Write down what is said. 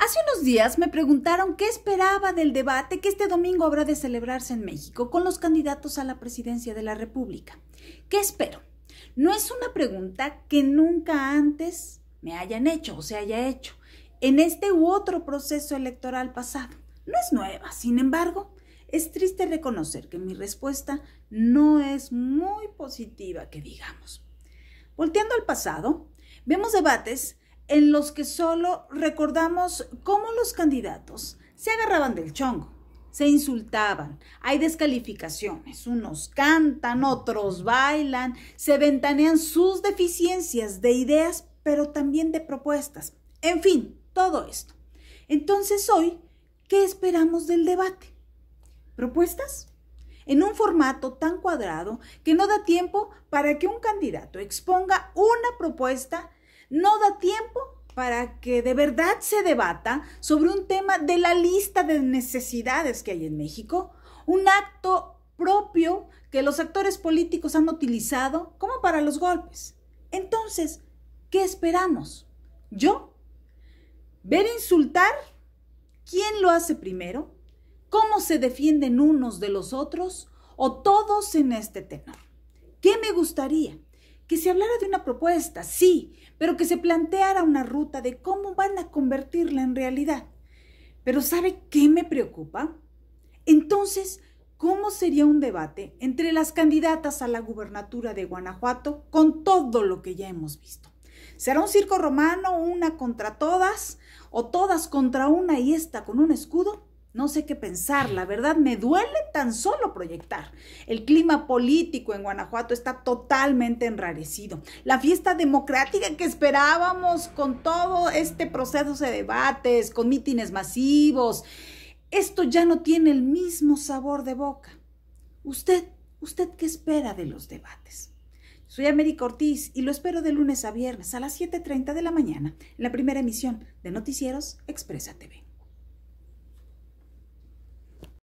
Hace unos días me preguntaron qué esperaba del debate que este domingo habrá de celebrarse en México con los candidatos a la presidencia de la República. ¿Qué espero? No es una pregunta que nunca antes me hayan hecho o se haya hecho en este u otro proceso electoral pasado. No es nueva, sin embargo, es triste reconocer que mi respuesta no es muy positiva, que digamos. Volteando al pasado, vemos debates en los que solo recordamos cómo los candidatos se agarraban del chongo, se insultaban, hay descalificaciones, unos cantan, otros bailan, se ventanean sus deficiencias de ideas, pero también de propuestas. En fin, todo esto. Entonces hoy, ¿qué esperamos del debate? ¿Propuestas? en un formato tan cuadrado que no da tiempo para que un candidato exponga una propuesta no da tiempo para que de verdad se debata sobre un tema de la lista de necesidades que hay en México, un acto propio que los actores políticos han utilizado como para los golpes. Entonces, ¿qué esperamos? ¿Yo? ¿Ver insultar? ¿Quién lo hace primero? ¿Cómo se defienden unos de los otros? ¿O todos en este tenor? ¿Qué me gustaría? que se hablara de una propuesta, sí, pero que se planteara una ruta de cómo van a convertirla en realidad. Pero ¿sabe qué me preocupa? Entonces, ¿cómo sería un debate entre las candidatas a la gubernatura de Guanajuato con todo lo que ya hemos visto? ¿Será un circo romano, una contra todas o todas contra una y esta con un escudo? No sé qué pensar, la verdad me duele tan solo proyectar. El clima político en Guanajuato está totalmente enrarecido. La fiesta democrática que esperábamos con todo este proceso de debates, con mítines masivos, esto ya no tiene el mismo sabor de boca. Usted, usted qué espera de los debates? Soy América Ortiz y lo espero de lunes a viernes a las 7.30 de la mañana en la primera emisión de Noticieros Expresa TV.